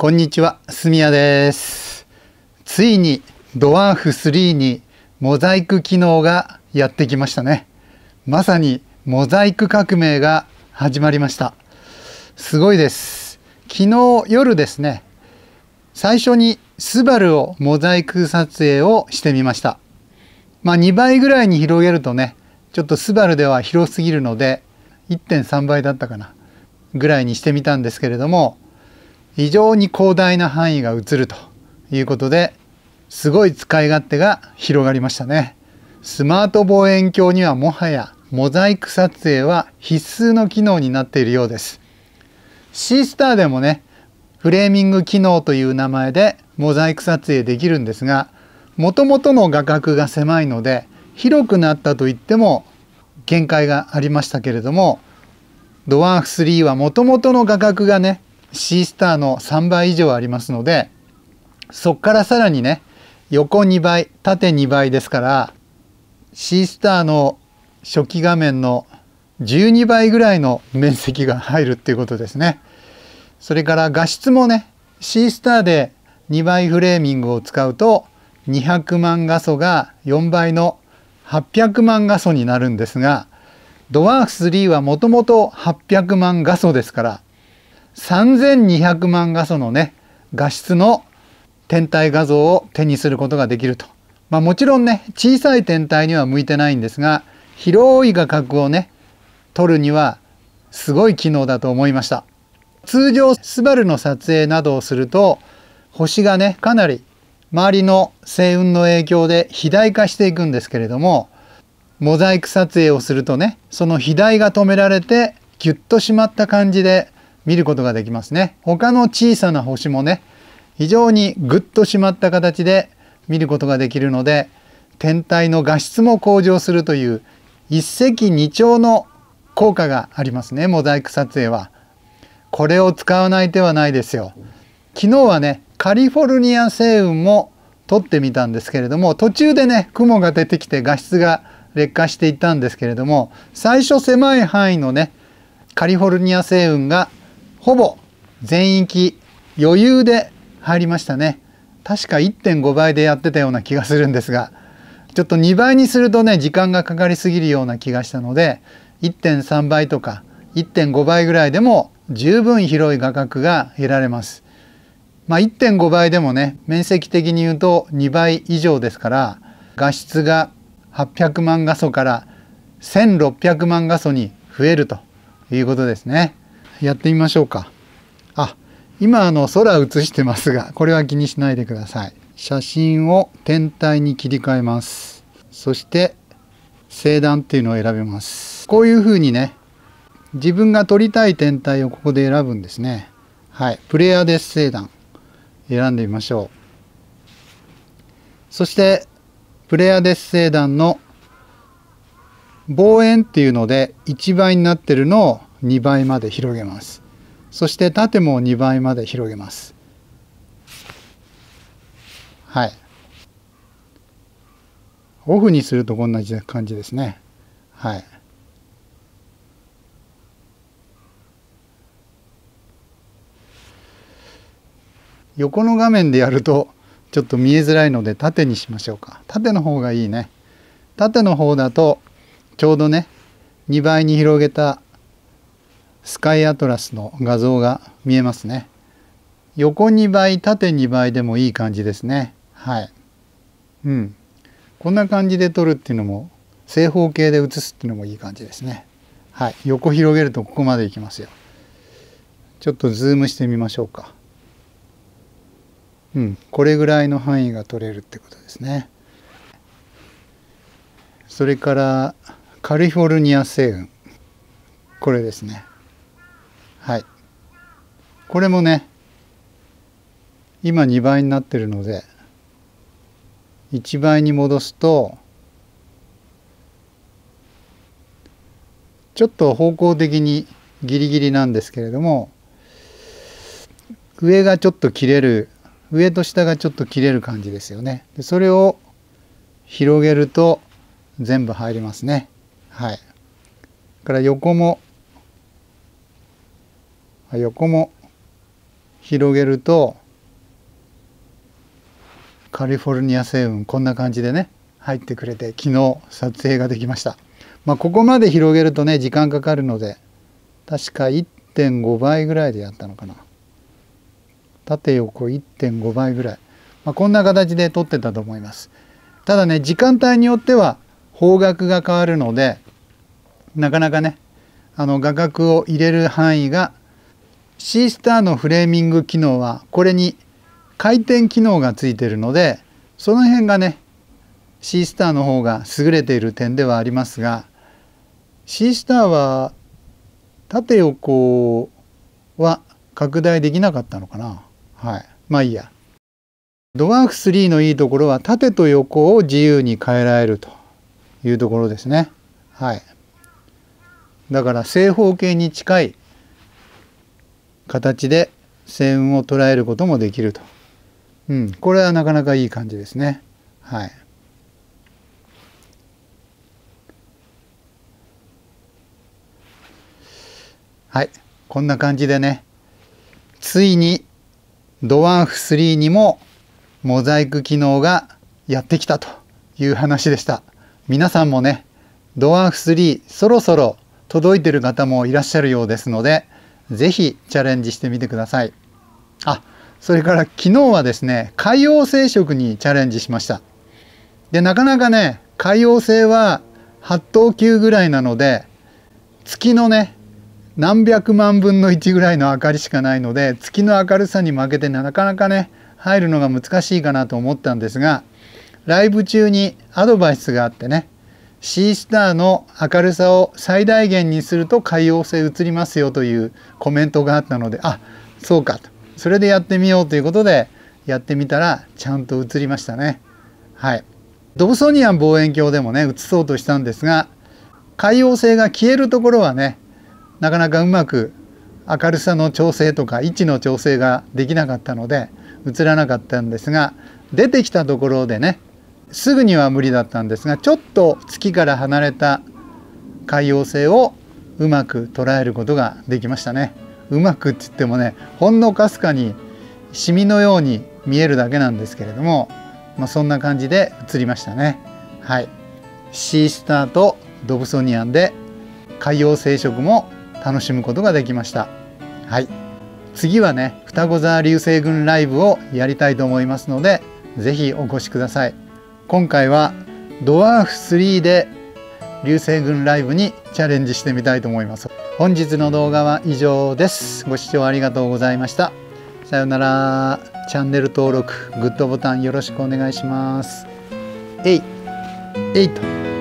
こんにちは、すみやです。ついにドワーフ3にモザイク機能がやってきましたね。まさにモザイク革命が始まりました。すごいです。昨日夜ですね、最初にスバルをモザイク撮影をしてみました。まあ2倍ぐらいに広げるとね、ちょっとスバルでは広すぎるので、1.3倍だったかな、ぐらいにしてみたんですけれども、非常に広大な範囲が映るということですごい使い勝手が広がりましたねスマート望遠鏡にはもはやモザイク撮影は必須の機能になっているようですシースターでもねフレーミング機能という名前でモザイク撮影できるんですがもともとの画角が狭いので広くなったといっても限界がありましたけれどもドワーフ3はもともとの画角がねシースターの3倍以上ありますのでそこからさらにね横2倍縦2倍ですからシースターの初期画面の12倍ぐらいの面積が入るっていうことですね。それから画質もねシースターで2倍フレーミングを使うと200万画素が4倍の800万画素になるんですがドワーフ3はもともと800万画素ですから3200万画素のね画質の天体画像を手にすることができると、まあ、もちろんね小さい天体には向いてないんですが広い画角をね撮るにはすごい機能だと思いました通常スバルの撮影などをすると星がねかなり周りの星雲の影響で肥大化していくんですけれどもモザイク撮影をするとねその肥大が止められてギュッと締まった感じで見ることができますね。他の小さな星もね、非常にぐっと締まった形で見ることができるので、天体の画質も向上するという一石二鳥の効果がありますね、モザイク撮影は。これを使わない手はないですよ。昨日はね、カリフォルニア星雲も撮ってみたんですけれども、途中でね、雲が出てきて画質が劣化していったんですけれども、最初狭い範囲のね、カリフォルニア星雲がほぼ全域余裕で入りましたね確か1.5倍でやってたような気がするんですがちょっと2倍にするとね時間がかかりすぎるような気がしたので1.3倍とか1.5倍ぐらいでも十分広い画角が得られます。まあ、1.5倍でもね面積的に言うと2倍以上ですから画質が800万画素から1600万画素に増えるということですね。やってみましょうか。あ、今あの空写してますが、これは気にしないでください。写真を天体に切り替えます。そして星団っていうのを選べます。こういうふうにね、自分が撮りたい天体をここで選ぶんですね。はい、プレアデス星団選んでみましょう。そしてプレアデス星団の望遠っていうので1倍になってるのを2倍まで広げますそして縦も2倍まで広げますはいオフにするとこんな感じですねはい横の画面でやるとちょっと見えづらいので縦にしましょうか縦の方がいいね縦の方だとちょうどね2倍に広げたスカイアトラスの画像が見えますね。横2倍、縦2倍でもいい感じですね。はい。うん。こんな感じで撮るっていうのも、正方形で写すっていうのもいい感じですね。はい。横広げるとここまでいきますよ。ちょっとズームしてみましょうか。うん。これぐらいの範囲が取れるってことですね。それから、カリフォルニア星雲。これですね。はいこれもね今2倍になってるので1倍に戻すとちょっと方向的にギリギリなんですけれども上がちょっと切れる上と下がちょっと切れる感じですよね。でそれを広げると全部入りますね。はい。から横も横も広げるとカリフォルニア星雲こんな感じでね入ってくれて昨日撮影ができました。まあ、ここまで広げるとね時間かかるので確か1.5倍ぐらいでやったのかな縦横1.5倍ぐらい、まあ、こんな形で撮ってたと思いますただね時間帯によっては方角が変わるのでなかなかねあの画角を入れる範囲が C スターのフレーミング機能はこれに回転機能がついてるのでその辺がね C スターの方が優れている点ではありますが C スターは縦横は拡大できなかったのかなはいまあいいやドワーク3のいいところは縦と横を自由に変えられるというところですねはいだから正方形に近い形で線を捉えることもできると、うん、これはなかなかいい感じですね。はい、はい、こんな感じでねついにドワンフ3にもモザイク機能がやってきたという話でした皆さんもねドワンフ3そろそろ届いてる方もいらっしゃるようですのでぜひチャレンジしてみてください。あ、それから昨日はですね、海洋生食にチャレンジしました。で、なかなかね、海洋性は8等級ぐらいなので、月のね、何百万分の1ぐらいの明かりしかないので、月の明るさに負けてなかなかね、入るのが難しいかなと思ったんですが、ライブ中にアドバイスがあってね、C スターの明るさを最大限にすると海洋性移りますよというコメントがあったのであそうかとそれでやってみようということでやってみたらちゃんと映りましたねはいドブソニアン望遠鏡でもね移そうとしたんですが海洋性が消えるところはねなかなかうまく明るさの調整とか位置の調整ができなかったので映らなかったんですが出てきたところでねすぐには無理だったんですがちょっと月から離れた海洋星をうまく捉えることができましたねうまくって言ってもねほんのかすかにシミのように見えるだけなんですけれども、まあ、そんな感じで映りましたねはいシースターとドブソニアンで海洋生殖も楽しむことができましたはい次はね双子座流星群ライブをやりたいと思いますので是非お越しください今回はドワーフ3で流星群ライブにチャレンジしてみたいと思います本日の動画は以上ですご視聴ありがとうございましたさようならチャンネル登録グッドボタンよろしくお願いしますえいえいと